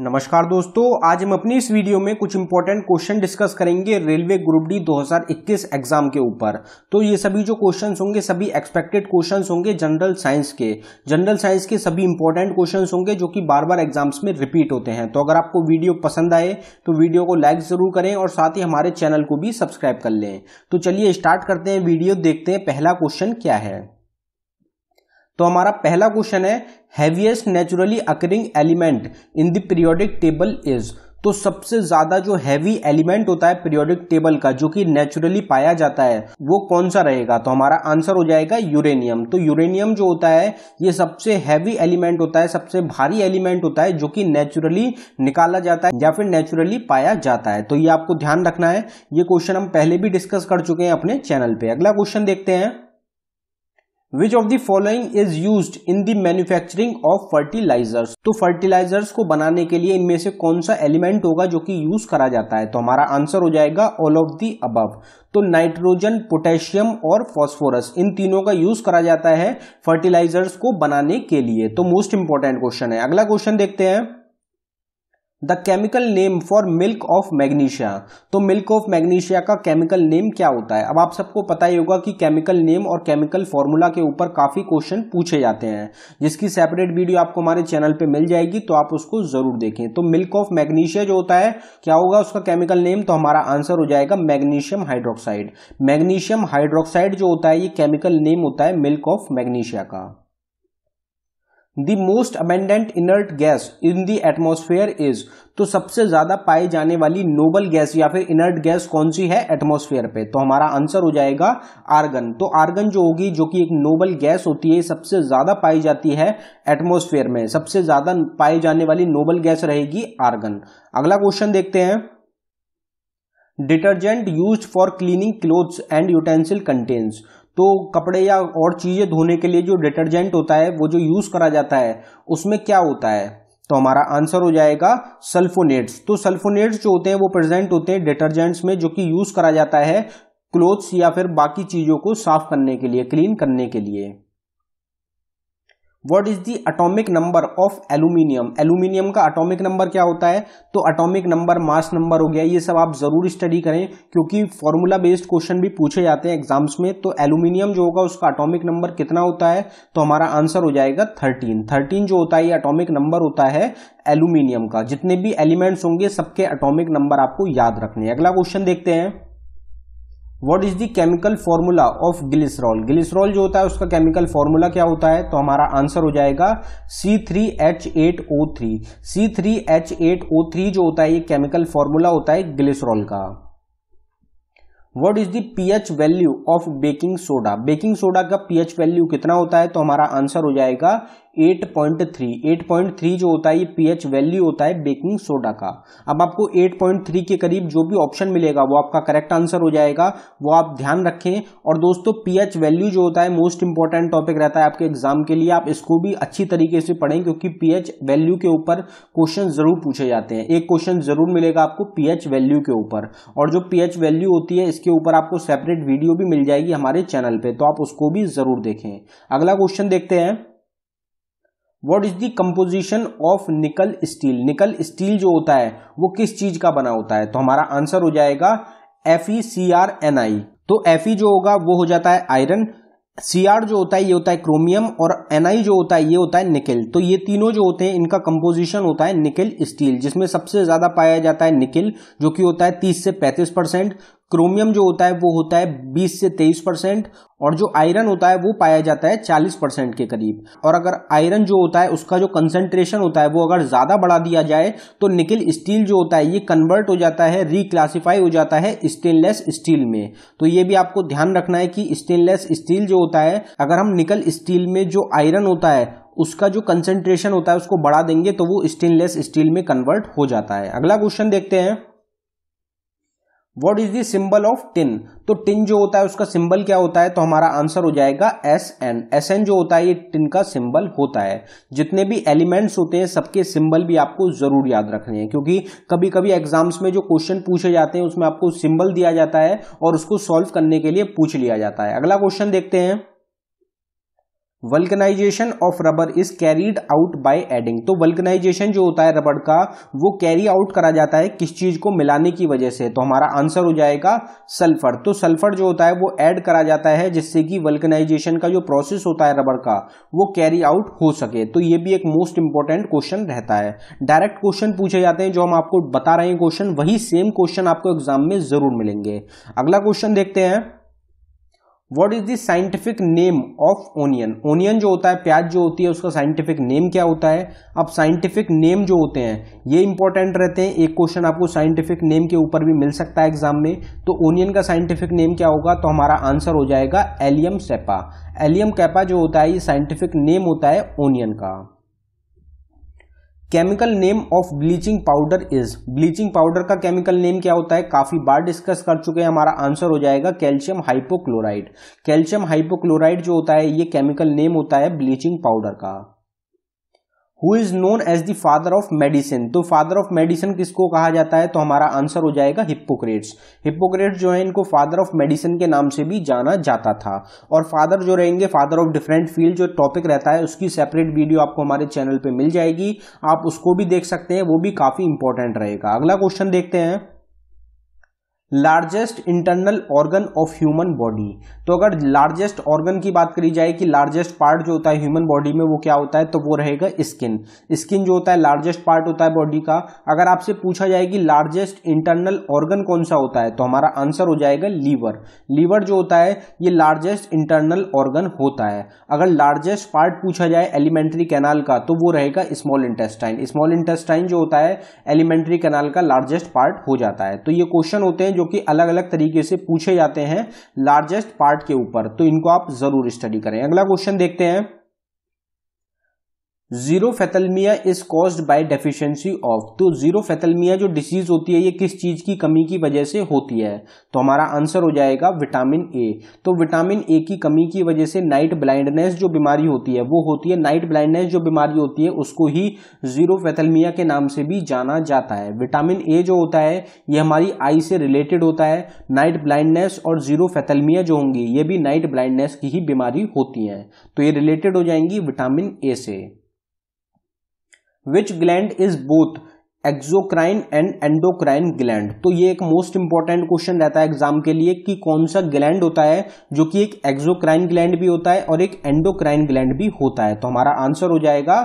नमस्कार दोस्तों आज हम अपनी इस वीडियो में कुछ इंपॉर्टेंट क्वेश्चन डिस्कस करेंगे रेलवे ग्रुप डी 2021 एग्जाम के ऊपर तो ये सभी जो क्वेश्चंस होंगे सभी एक्सपेक्टेड क्वेश्चंस होंगे जनरल साइंस के जनरल साइंस के सभी इंपॉर्टेंट क्वेश्चंस होंगे जो कि बार बार एग्जाम्स में रिपीट होते हैं तो अगर आपको वीडियो पसंद आए तो वीडियो को लाइक जरूर करें और साथ ही हमारे चैनल को भी सब्सक्राइब कर लें तो चलिए स्टार्ट करते हैं वीडियो देखते हैं पहला क्वेश्चन क्या है तो हमारा पहला क्वेश्चन है heaviest naturally occurring element in the periodic table is तो सबसे ज्यादा जो हैवी एलिमेंट होता है पीरियोडिक टेबल का जो कि नेचुरली पाया जाता है वो कौन सा रहेगा तो हमारा आंसर हो जाएगा यूरेनियम तो यूरेनियम जो होता है ये सबसे हैवी एलिमेंट होता है सबसे भारी एलिमेंट होता है जो कि नेचुरली निकाला जाता है या फिर नेचुरली पाया जाता है तो ये आपको ध्यान रखना है ये क्वेश्चन हम पहले भी डिस्कस कर चुके हैं अपने चैनल पर अगला क्वेश्चन देखते हैं which of the following is use in the manufacturing of fertilisers तो फर्टिलाइजर्स को बनाने के लिए इनमें से कौन सा एलिमेंट होगा जो कि यूज करा जाता है तो हमारा आंसर हो जाएगा ऑल ऑफ दी अबव तो नाइट्रोजन पोटेशियम और फॉस्फोरस इन तीनों का यूज करा जाता है फर्टिलाइजर्स को बनाने के लिए तो मोस्ट इंपॉर्टेंट क्वेश्चन है अगला क्वेश्चन देखते हैं the chemical name for milk of magnesia तो मिल्क ऑफ मैग्नीशिया का केमिकल नेम क्या होता है अब आप सबको पता ही होगा कि केमिकल नेम और केमिकल फॉर्मूला के ऊपर काफ़ी क्वेश्चन पूछे जाते हैं जिसकी सेपरेट वीडियो आपको हमारे चैनल पे मिल जाएगी तो आप उसको ज़रूर देखें तो मिल्क ऑफ मैग्नीशिया जो होता है क्या होगा उसका केमिकल नेम तो हमारा आंसर हो जाएगा मैग्नीशियम हाइड्रोक्साइड मैग्नीशियम हाइड्रोक्साइड जो होता है ये केमिकल नेम होता है मिल्क ऑफ मैग्नीशिया का the most abundant inert gas in the atmosphere is तो सबसे ज्यादा पाई जाने वाली नोबल गैस या फिर इनर्ट गैस कौन सी है एटमोस्फेयर पे तो हमारा आंसर हो जाएगा आर्गन तो आर्गन जो होगी जो कि एक नोबल गैस होती है सबसे ज्यादा पाई जाती है एटमोस्फेयर में सबसे ज्यादा पाई जाने वाली नोबल गैस रहेगी आर्गन अगला क्वेश्चन देखते हैं detergent use for cleaning clothes and utensil contents तो कपड़े या और चीज़ें धोने के लिए जो डिटर्जेंट होता है वो जो यूज़ करा जाता है उसमें क्या होता है तो हमारा आंसर हो जाएगा सल्फोनेट्स तो सल्फोनेट्स जो होते हैं वो प्रेजेंट होते हैं डिटर्जेंट्स में जो कि यूज़ करा जाता है क्लोथ्स या फिर बाकी चीज़ों को साफ करने के लिए क्लीन करने के लिए what is the atomic number of aluminium aluminium का अटोमिक नंबर क्या होता है तो अटोमिक नंबर मास नंबर हो गया ये सब आप जरूर स्टडी करें क्योंकि फॉर्मूला बेस्ड क्वेश्चन भी पूछे जाते हैं एग्जाम्स में तो एल्यूमिनियम जो होगा उसका अटोमिक नंबर कितना होता है तो हमारा आंसर हो जाएगा थर्टीन थर्टीन जो होता है ये अटोमिक नंबर होता है एल्यूमिनियम का जितने भी एलिमेंट्स होंगे सबके अटोमिक नंबर आपको याद रखने अगला क्वेश्चन देखते हैं what is the chemical formula of glycerol glycerol जो होता है उसका केमिकल फॉर्मूला क्या होता है तो हमारा आंसर हो जाएगा C3H8O3 C3H8O3 जो होता है ये केमिकल फॉर्मूला होता है ग्लिसरॉल का what is the pH value of baking soda baking soda का पीएच वैल्यू कितना होता है तो हमारा आंसर हो जाएगा 8.3 8.3 जो होता है ये पीएच वैल्यू होता है बेकिंग सोडा का अब आपको 8.3 के करीब जो भी ऑप्शन मिलेगा वो आपका करेक्ट आंसर हो जाएगा वो आप ध्यान रखें और दोस्तों पीएच वैल्यू जो होता है मोस्ट इंपॉर्टेंट टॉपिक रहता है आपके एग्जाम के लिए आप इसको भी अच्छी तरीके से पढ़ें क्योंकि पीएच वैल्यू के ऊपर क्वेश्चन जरूर पूछे जाते हैं एक क्वेश्चन जरूर मिलेगा आपको पीएच वैल्यू के ऊपर और जो पीएच वैल्यू होती है इसके ऊपर आपको सेपरेट वीडियो भी मिल जाएगी हमारे चैनल पर तो आप उसको भी जरूर देखें अगला क्वेश्चन देखते हैं what is the composition of nickel steel nickel steel जो होता है वो किस चीज का बना होता है तो हमारा आंसर हो जाएगा F E C R N I तो एफ ई जो होगा वो हो जाता है आयरन सी आर जो होता है ये होता है क्रोमियम और एन आई जो होता है ये होता है निकल तो ये तीनों जो होते हैं इनका कंपोजिशन होता है निकल स्टील जिसमें सबसे ज्यादा पाया जाता है निकल जो कि होता है 30 से 35 परसेंट क्रोमियम जो होता है वो होता है 20 से 23 परसेंट और जो आयरन होता है वो पाया जाता है 40 परसेंट के करीब और अगर आयरन जो होता है उसका जो कंसंट्रेशन होता है वो अगर ज़्यादा बढ़ा दिया जाए तो निकिल स्टील जो होता है ये कन्वर्ट हो जाता है रिक्लासीफाई हो जाता है स्टेनलेस स्टील में तो ये भी आपको ध्यान रखना है कि स्टेनलेस स्टील जो होता है अगर हम निकल स्टील में जो आयरन होता है उसका जो कंसेंट्रेशन होता है उसको बढ़ा देंगे तो वो स्टेनलेस स्टील में कन्वर्ट हो जाता है अगला क्वेश्चन देखते हैं what is the symbol of tin तो टिन जो होता है उसका सिंबल क्या होता है तो हमारा आंसर हो जाएगा एस एन एस एन जो होता है ये टिन का सिंबल होता है जितने भी एलिमेंट्स होते हैं सबके सिंबल भी आपको जरूर याद रखने हैं क्योंकि कभी कभी एग्जाम्स में जो क्वेश्चन पूछे जाते हैं उसमें आपको सिंबल दिया जाता है और उसको सॉल्व करने के लिए पूछ लिया जाता है अगला क्वेश्चन देखते हैं vulcanization of rubber is carried out by adding तो वल्कनाइजेशन जो होता है रबड़ का वो कैरी आउट करा जाता है किस चीज को मिलाने की वजह से तो हमारा आंसर हो जाएगा सल्फर तो सल्फर जो होता है वो ऐड करा जाता है जिससे कि वल्कनाइजेशन का जो प्रोसेस होता है रबड़ का वो कैरी आउट हो सके तो ये भी एक मोस्ट इंपॉर्टेंट क्वेश्चन रहता है डायरेक्ट क्वेश्चन पूछे जाते हैं जो हम आपको बता रहे हैं क्वेश्चन वही सेम क्वेश्चन आपको एग्जाम में जरूर मिलेंगे अगला क्वेश्चन देखते हैं what is the scientific name of onion onion जो होता है प्याज जो होती है उसका साइंटिफिक नेम क्या होता है अब साइंटिफिक नेम जो होते हैं ये इंपॉर्टेंट रहते हैं एक क्वेश्चन आपको साइंटिफिक नेम के ऊपर भी मिल सकता है एग्जाम में तो ओनियन का साइंटिफिक नेम क्या होगा तो हमारा आंसर हो जाएगा एलियम सेपा एलियम कैपा जो होता है ये साइंटिफिक नेम होता है ओनियन का chemical name of bleaching powder is bleaching powder का केमिकल नेम क्या होता है काफी बार डिस्कस कर चुके हैं हमारा आंसर हो जाएगा कैल्शियम हाइपोक्लोराइड कैल्शियम हाइपोक्लोराइड जो होता है ये केमिकल नेम होता है ब्लीचिंग पाउडर का who is known as the father of medicine तो फादर ऑफ मेडिसिन किसको कहा जाता है तो हमारा आंसर हो जाएगा हिप्पोक्रेट्स हिप्पोक्रेट्स जो है इनको फादर ऑफ मेडिसिन के नाम से भी जाना जाता था और फादर जो रहेंगे फादर ऑफ डिफरेंट फील्ड जो टॉपिक रहता है उसकी सेपरेट वीडियो आपको हमारे चैनल पर मिल जाएगी आप उसको भी देख सकते हैं वो भी काफ़ी इंपॉर्टेंट रहेगा अगला क्वेश्चन देखते हैं largest internal organ of human body तो अगर लार्जेस्ट ऑर्गन की बात करी जाए कि लार्जेस्ट पार्ट जो होता है ह्यूमन बॉडी में वो क्या होता है तो वो रहेगा स्किन स्किन जो होता है लार्जेस्ट पार्ट होता है बॉडी का अगर आपसे पूछा जाए कि लार्जेस्ट इंटरनल ऑर्गन कौन सा होता है तो हमारा आंसर हो जाएगा लीवर लीवर जो होता है ये लार्जेस्ट इंटरनल ऑर्गन होता है अगर लार्जेस्ट पार्ट पूछा जाए एलिमेंट्री कैनाल का तो वो रहेगा स्मॉल इंटेस्टाइन स्मॉल इंटेस्टाइन जो होता है एलिमेंट्री कैनाल का लार्जेस्ट पार्ट हो जाता है तो ये क्वेश्चन होते हैं जो कि अलग अलग तरीके से पूछे जाते हैं लार्जेस्ट पार्ट के ऊपर तो इनको आप जरूर स्टडी करें अगला क्वेश्चन देखते हैं xerophthalmia is caused by deficiency of तो जीरो फैथलमिया जो डिसीज होती है ये किस चीज की कमी की वजह से होती है तो हमारा आंसर हो जाएगा विटामिन ए तो विटामिन ए की कमी की वजह से नाइट ब्लाइंडनेस जो बीमारी होती है वो होती है नाइट ब्लाइंडनेस जो बीमारी होती है उसको ही जीरो फैथलमिया के नाम से भी जाना जाता है विटामिन ए जो होता है ये हमारी आई से रिलेटेड होता है नाइट ब्लाइंडनेस और जीरो फैथलमिया जो होंगी ये भी नाइट ब्लाइंडनेस की ही बीमारी होती है तो ये रिलेटेड हो जाएंगी विटामिन ए से which gland is both exocrine and endocrine gland तो ये एक मोस्ट इंपॉर्टेंट क्वेश्चन रहता है एग्जाम के लिए कि कौन सा ग्लैंड होता है जो कि एक एक्जोक्राइन ग्लैंड भी होता है और एक एंडोक्राइन ग्लैंड भी होता है तो हमारा आंसर हो जाएगा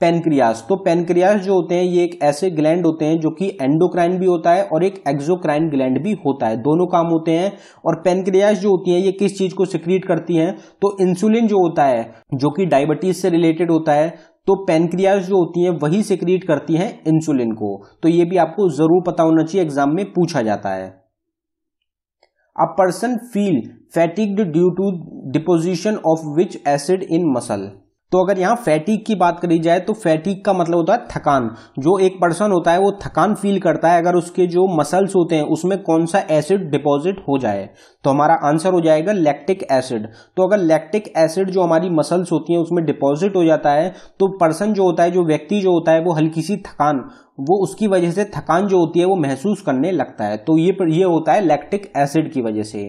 पेनक्रियास तो पेनक्रियास जो होते हैं ये एक ऐसे ग्लैंड होते हैं जो कि एंडोक्राइन भी होता है और एक एक्जोक्राइन ग्लैंड भी होता है दोनों काम होते हैं और पेनक्रियास जो होती है ये किस चीज को सिक्रीट करती हैं तो इंसुलिन जो होता है जो कि डायबिटीज से रिलेटेड होता है तो पेनक्रियाज जो होती है वही सिक्रीट करती है इंसुलिन को तो ये भी आपको जरूर पता होना चाहिए एग्जाम में पूछा जाता है a person feel fatigued due to deposition of which acid in muscle तो अगर यहाँ फैटिक की बात करी जाए तो फैटिक का मतलब होता है थकान जो एक पर्सन होता है वो थकान फील करता है अगर उसके जो मसल्स होते हैं उसमें कौन सा एसिड डिपॉजिट हो जाए तो हमारा आंसर हो जाएगा लैक्टिक एसिड तो अगर लैक्टिक एसिड जो हमारी मसल्स होती हैं उसमें डिपॉजिट हो जाता है तो पर्सन जो होता है जो व्यक्ति जो होता है वो हल्की सी थकान वो उसकी वजह से थकान जो होती है वो महसूस करने लगता है तो ये ये होता है लैक्टिक एसिड की वजह से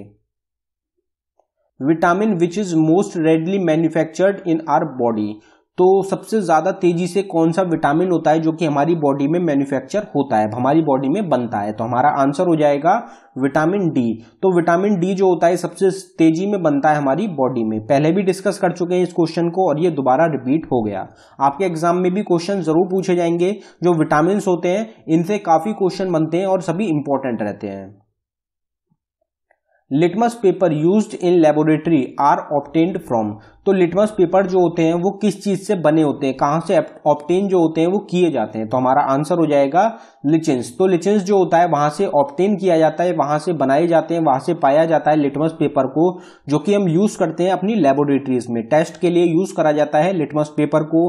vitamin which is most readily manufactured in our body तो सबसे ज़्यादा तेजी से कौन सा विटामिन होता है जो कि हमारी बॉडी में मैन्युफैक्चर होता है हमारी बॉडी में बनता है तो हमारा आंसर हो जाएगा विटामिन डी तो विटामिन डी जो होता है सबसे तेजी में बनता है हमारी बॉडी में पहले भी डिस्कस कर चुके हैं इस क्वेश्चन को और ये दोबारा रिपीट हो गया आपके एग्जाम में भी क्वेश्चन जरूर पूछे जाएंगे जो विटामिन होते हैं इनसे काफ़ी क्वेश्चन बनते हैं और सभी इंपॉर्टेंट रहते हैं litmus paper used in laboratory are obtained from तो लिटमस पेपर जो होते हैं वो किस चीज से बने होते हैं कहां से ऑप्टेन जो होते हैं वो किए जाते हैं तो हमारा आंसर हो जाएगा लिचेंस तो लिचेंस जो होता है वहां से ऑप्टेन किया जाता है वहां से बनाए जाते हैं वहां से पाया जाता है लिटमस पेपर को जो कि हम यूज करते हैं अपनी लेबोरेटरीज में टेस्ट के लिए यूज करा जाता है लिटमस पेपर को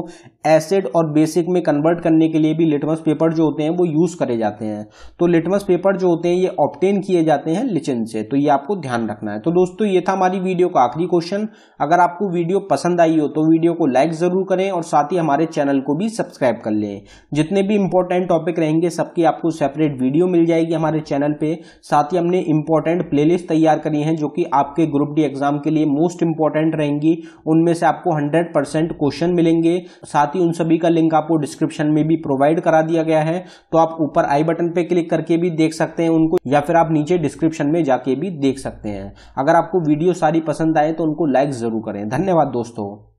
एसिड और बेसिक में कन्वर्ट करने के लिए भी लिटमस पेपर जो होते हैं वो यूज करे जाते हैं तो लिटमस पेपर जो होते हैं ये ऑप्टेन किए जाते हैं लिचेंस से तो ये आपको ध्यान रखना है तो दोस्तों ये था हमारी वीडियो का आखिरी क्वेश्चन अगर आपको वीडियो पसंद आई हो तो वीडियो को लाइक ज़रूर करें और साथ ही हमारे चैनल को भी सब्सक्राइब कर लें जितने भी इंपॉर्टेंट टॉपिक रहेंगे सबकी आपको सेपरेट वीडियो मिल जाएगी हमारे चैनल पर साथ ही हमने इंपॉर्टेंट प्लेलिस्ट तैयार करी हैं जो कि आपके ग्रुप डी एग्जाम के लिए मोस्ट इंपॉर्टेंट रहेंगी उनमें से आपको हंड्रेड क्वेश्चन मिलेंगे साथ ही उन सभी का लिंक आपको डिस्क्रिप्शन में भी प्रोवाइड करा दिया गया है तो आप ऊपर आई बटन पे क्लिक करके भी देख सकते हैं उनको या फिर आप नीचे डिस्क्रिप्शन में जाके भी देख सकते हैं अगर आपको वीडियो सारी पसंद आए तो उनको लाइक जरूर करें धन्यवाद धन्यवाद दोस्तों